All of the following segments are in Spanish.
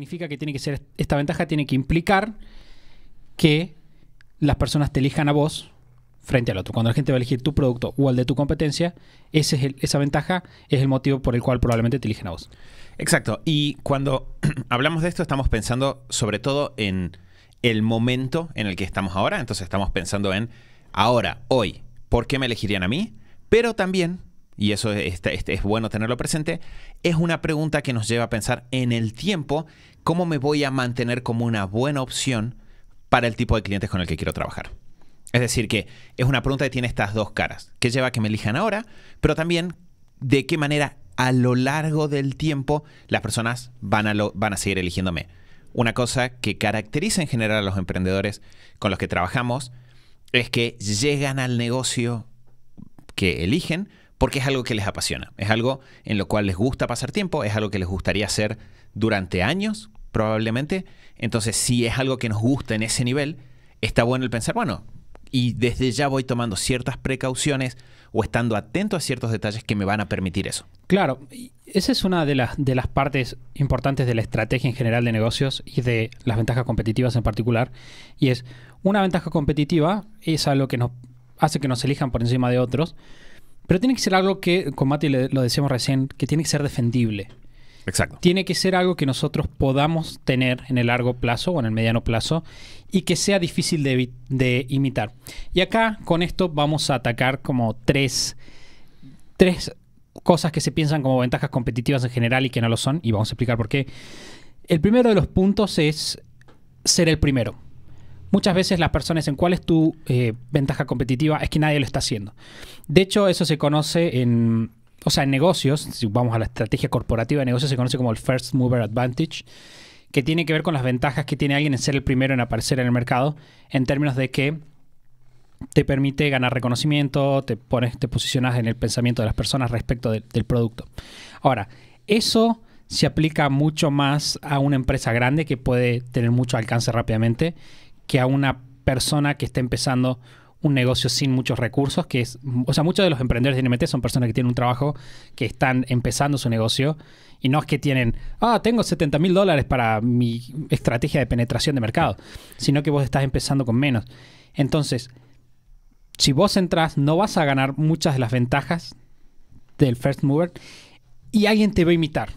significa que tiene que ser, esta ventaja tiene que implicar que las personas te elijan a vos frente al otro. Cuando la gente va a elegir tu producto o al de tu competencia, es esa ventaja es el motivo por el cual probablemente te eligen a vos. Exacto. Y cuando hablamos de esto, estamos pensando sobre todo en el momento en el que estamos ahora. Entonces estamos pensando en ahora, hoy, ¿por qué me elegirían a mí? Pero también y eso este, este, es, bueno tenerlo presente, es una pregunta que nos lleva a pensar en el tiempo cómo me voy a mantener como una buena opción para el tipo de clientes con el que quiero trabajar. Es decir, que es una pregunta que tiene estas dos caras, que lleva a que me elijan ahora, pero también de qué manera a lo largo del tiempo las personas van a, van a seguir eligiéndome. Una cosa que caracteriza en general a los emprendedores con los que trabajamos es que llegan al negocio que eligen porque es algo que les apasiona, es algo en lo cual les gusta pasar tiempo, es algo que les gustaría hacer durante años, probablemente. Entonces, si es algo que nos gusta en ese nivel, está bueno el pensar, bueno, y desde ya voy tomando ciertas precauciones o estando atento a ciertos detalles que me van a permitir eso. Claro, esa es una de las, de las partes importantes de la estrategia en general de negocios y de las ventajas competitivas en particular. Y es, una ventaja competitiva es algo que nos hace que nos elijan por encima de otros, pero tiene que ser algo que, con Mati lo decíamos recién, que tiene que ser defendible. Exacto. Tiene que ser algo que nosotros podamos tener en el largo plazo o en el mediano plazo y que sea difícil de, imitar. Y acá con esto vamos a atacar como tres cosas que se piensan como ventajas competitivas en general y que no lo son y vamos a explicar por qué. El primero de los puntos es ser el primero muchas veces las personas en cuál es tu eh, ventaja competitiva es que nadie lo está haciendo. De hecho, eso se conoce en, o sea, en negocios, si vamos a la estrategia corporativa de negocios, se conoce como el First Mover Advantage, que tiene que ver con las ventajas que tiene alguien en ser el primero en aparecer en el mercado, en términos de que te permite ganar reconocimiento, te pones, te posicionas en el pensamiento de las personas respecto del producto. Ahora, eso se aplica mucho más a una empresa grande que puede tener mucho alcance rápidamente que a una persona que está empezando un negocio sin muchos recursos, que es, o sea, muchos de los emprendedores de NMT son personas que tienen un trabajo, que están empezando su negocio y no es que tienen, ah, tengo 70 mil dólares para mi estrategia de penetración de mercado, sino que vos estás empezando con menos. Entonces, si vos entras, no vas a ganar muchas de las ventajas del first mover y alguien te va a imitar.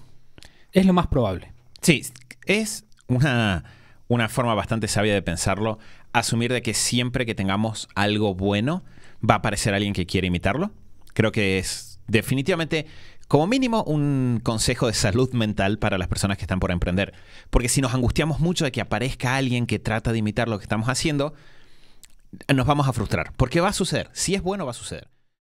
Es lo más probable. Sí, es una una forma bastante sabia de pensarlo, asumir de que siempre que tengamos algo bueno, va a aparecer alguien que quiere imitarlo. Creo que es definitivamente, como mínimo, un consejo de salud mental para las personas que están por emprender. Porque si nos angustiamos mucho de que aparezca alguien que trata de imitar lo que estamos haciendo, nos vamos a frustrar. Porque va a suceder. Si es bueno, va a suceder.